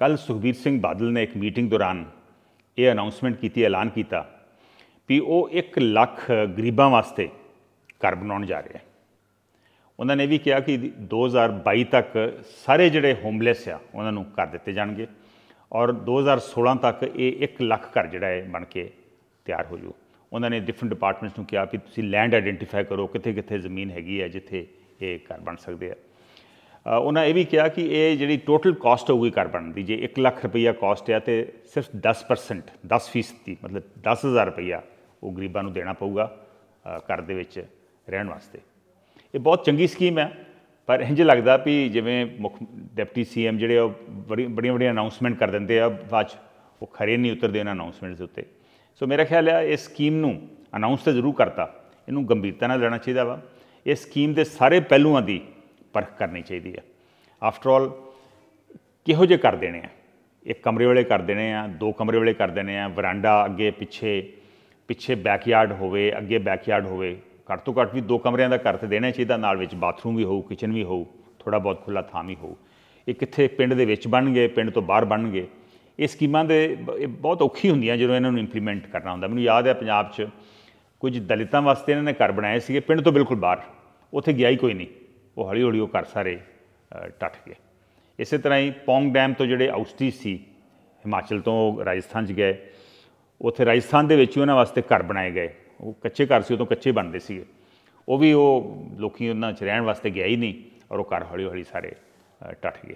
ਕੱਲ ਸੁਖਬੀਰ ਸਿੰਘ ਬਾਦਲ ਨੇ ਇੱਕ ਮੀਟਿੰਗ ਦੌਰਾਨ ਇਹ ਅਨਾਉਂਸਮੈਂਟ ਕੀਤੀ ਐਲਾਨ ਕੀਤਾ ਵੀ ਉਹ 1 ਲੱਖ ਗਰੀਬਾਂ ਵਾਸਤੇ ਘਰ ਬਣਾਉਣ ਜਾ ਰਹੇ ਹੈ ਉਹਨਾਂ ਨੇ ਵੀ ਕਿਹਾ ਕਿ 2022 ਤੱਕ ਸਾਰੇ ਜਿਹੜੇ ਹੋਮਲੈਸ ਆ ਉਹਨਾਂ ਨੂੰ ਕਰ ਦਿੱਤੇ ਜਾਣਗੇ ਔਰ 2016 ਤੱਕ ਇਹ 1 ਲੱਖ ਘਰ ਜਿਹੜਾ ਹੈ ਬਣ ਕੇ ਤਿਆਰ ਹੋ ਜੂ ਉਹਨਾਂ ਨੇ ਡਿਫਰੈਂਟ ਡਿਪਾਰਟਮੈਂਟਸ ਨੂੰ ਕਿਹਾ ਕਿ ਤੁਸੀਂ ਲੈਂਡ ਆਇਡੈਂਟੀਫਾਈ ਕਰੋ ਕਿੱਥੇ ਕਿੱਥੇ ਜ਼ਮੀਨ ਹੈਗੀ ਹੈ ਜਿੱਥੇ ਇਹ ਘਰ ਬਣ ਸਕਦੇ ਆ ਉਹਨਾਂ ਇਹ ਵੀ ਕਿਹਾ ਕਿ ਇਹ ਜਿਹੜੀ ਟੋਟਲ ਕਾਸਟ ਹੋਊਗੀ ਕਾਰਬਨ ਦੀ ਜੇ 1 ਲੱਖ ਰੁਪਈਆ ਕਾਸਟ ਹੈ ਤੇ ਸਿਰਫ 10% 10% ਦੀ ਮਤਲਬ 10000 ਰੁਪਈਆ ਉਹ ਗਰੀਬਾਂ ਨੂੰ ਦੇਣਾ ਪਊਗਾ ਘਰ ਦੇ ਵਿੱਚ ਰਹਿਣ ਵਾਸਤੇ ਇਹ ਬਹੁਤ ਚੰਗੀ ਸਕੀਮ ਹੈ ਪਰ ਇੰਜ ਲੱਗਦਾ ਵੀ ਜਿਵੇਂ ਮੁੱਖ ਡਿਪਟੀ ਸੀਐਮ ਜਿਹੜੇ ਉਹ ਬੜੀਆਂ ਬੜੀਆਂ ਅਨਾਉਂਸਮੈਂਟ ਕਰ ਦਿੰਦੇ ਆ ਬਾਅਦ ਉਹ ਖਰੇ ਨਹੀਂ ਉਤਰਦੇ ਉਹਨਾਂ ਅਨਾਉਂਸਮੈਂਟਸ ਦੇ ਉੱਤੇ ਸੋ ਮੇਰਾ ਖਿਆਲ ਹੈ ਇਸ ਸਕੀਮ ਨੂੰ ਅਨਾਉਂਸ ਤੇ ਜ਼ਰੂਰ ਕਰਤਾ ਇਹਨੂੰ ਗੰਭੀਰਤਾ ਨਾਲ ਲੈਣਾ ਚਾਹੀਦਾ ਵਾ ਇਸ ਸਕੀਮ ਦੇ ਸਾਰੇ ਪਹਿਲੂਆਂ ਦੀ ਪਰਖ ਕਰਨੀ ਚਾਹੀਦੀ ਹੈ ਆਫਟਰ ਆਲ ਕਿਹੋ ਜੇ ਕਰ ਦੇਣੇ ਆ ਇੱਕ ਕਮਰੇ ਵਾਲੇ ਕਰ ਦੇਣੇ ਆ ਦੋ ਕਮਰੇ ਵਾਲੇ ਕਰ ਦੇਣੇ ਆ ਵਰਾਂਡਾ ਅੱਗੇ ਪਿੱਛੇ ਪਿੱਛੇ ਬੈਕਯਾਰਡ ਹੋਵੇ ਅੱਗੇ ਬੈਕਯਾਰਡ ਹੋਵੇ ਘੱਟ ਤੋਂ ਘੱਟ ਵੀ ਦੋ ਕਮਰਿਆਂ ਦਾ ਘਰ ਤੇ ਦੇਣਾ ਚਾਹੀਦਾ ਨਾਲ ਵਿੱਚ ਬਾਥਰੂਮ ਵੀ ਹੋਊ ਕਿਚਨ ਵੀ ਹੋਊ ਥੋੜਾ ਬਹੁਤ ਖੁੱਲਾ ਥਾਂ ਵੀ ਹੋਊ ਇਹ ਕਿੱਥੇ ਪਿੰਡ ਦੇ ਵਿੱਚ ਬਣ ਗਏ ਪਿੰਡ ਤੋਂ ਬਾਹਰ ਬਣ ਗਏ ਇਹ ਸਕੀਮਾਂ ਦੇ ਬਹੁਤ ਔਖੀ ਹੁੰਦੀਆਂ ਜਦੋਂ ਇਹਨਾਂ ਨੂੰ ਇੰਪਲੀਮੈਂਟ ਕਰਨਾ ਹੁੰਦਾ ਮੈਨੂੰ ਯਾਦ ਹੈ ਪੰਜਾਬ 'ਚ ਕੁਝ ਦਲਿਤਾਂ ਵਾਸਤੇ ਇਹਨਾਂ ਨੇ ਘਰ ਬਣਾਏ ਸੀਗੇ ਪਿੰਡ ਤੋਂ ਬਿਲਕੁਲ ਬਾਹਰ ਉੱਥੇ ਗਿਆ ਹੀ ਕੋਈ ਨਹੀਂ ਉਹ ਹੌਲੀ ਹੌਲੀ ਉਹ ਘਰ ਸਾਰੇ ਟੱਟ ਗਏ ਇਸੇ ਤਰ੍ਹਾਂ ਹੀ ਪੌਂਗ ਡੈਮ ਤੋਂ ਜਿਹੜੇ ਆਉਸਟੀ ਸੀ ਹਿਮਾਚਲ ਤੋਂ ਰਾਜਸਥਾਨ 'ਚ ਗਏ ਉੱਥੇ ਰਾਜਸਥਾਨ ਦੇ ਵਿੱਚ ਹੀ ਉਹਨਾਂ ਵਾਸਤੇ ਘਰ ਬਣਾਏ ਗਏ ਉਹ ਕੱਚੇ ਘਰ ਸੀ ਉਹ ਤੋਂ ਕੱਚੇ ਬਣਦੇ ਸੀਗੇ ਉਹ ਵੀ ਉਹ ਲੋਕੀ ਉਹਨਾਂ 'ਚ ਰਹਿਣ ਵਾਸਤੇ ਗਿਆ ਹੀ ਨਹੀਂ ਔਰ ਉਹ ਘਰ ਹੌਲੀ ਹੌਲੀ ਸਾਰੇ ਟੱਟ ਗਏ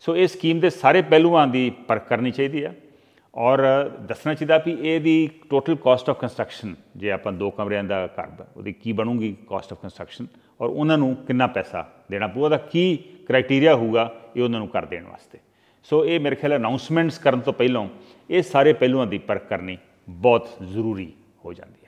ਸੋ ਇਹ ਸਕੀਮ ਦੇ ਸਾਰੇ ਪਹਿਲੂਆਂ ਦੀ ਪਰਖ ਕਰਨੀ ਚਾਹੀਦੀ ਆ ਔਰ ਦੱਸਣਾ ਚਾਹੀਦਾ ਵੀ ਇਹ ਦੀ ਟੋਟਲ ਕਾਸਟ ਆਫ ਕੰਸਟਰਕਸ਼ਨ ਜੇ ਆਪਾਂ ਦੋ ਕਮਰਿਆਂ ਦਾ ਘਰ ਦਾ ਉਹਦੀ ਕੀ ਬਣੂਗੀ ਕਾਸਟ ਆਫ ਕੰਸਟਰਕਸ਼ਨ ਔਰ ਉਹਨਾਂ ਨੂੰ ਕਿੰਨਾ ਪੈਸਾ ਦੇਣਾ ਪਊਗਾ ਦਾ ਕੀ ਕ੍ਰਾਈਟੇਰੀਆ ਹੋਊਗਾ ਇਹ ਉਹਨਾਂ ਨੂੰ ਕਰ ਦੇਣ ਵਾਸਤੇ ਸੋ ਇਹ ਮੇਰੇ ਖਿਆਲ ਅਨਾਉਂਸਮੈਂਟਸ ਕਰਨ ਤੋਂ ਪਹਿਲਾਂ ਇਹ ਸਾਰੇ ਪਹਿਲੂਆਂ ਦੀ ਪਰਖ ਕਰਨੀ ਬਹੁਤ ਜ਼ਰੂਰੀ ਹੋ ਜਾਂਦੀ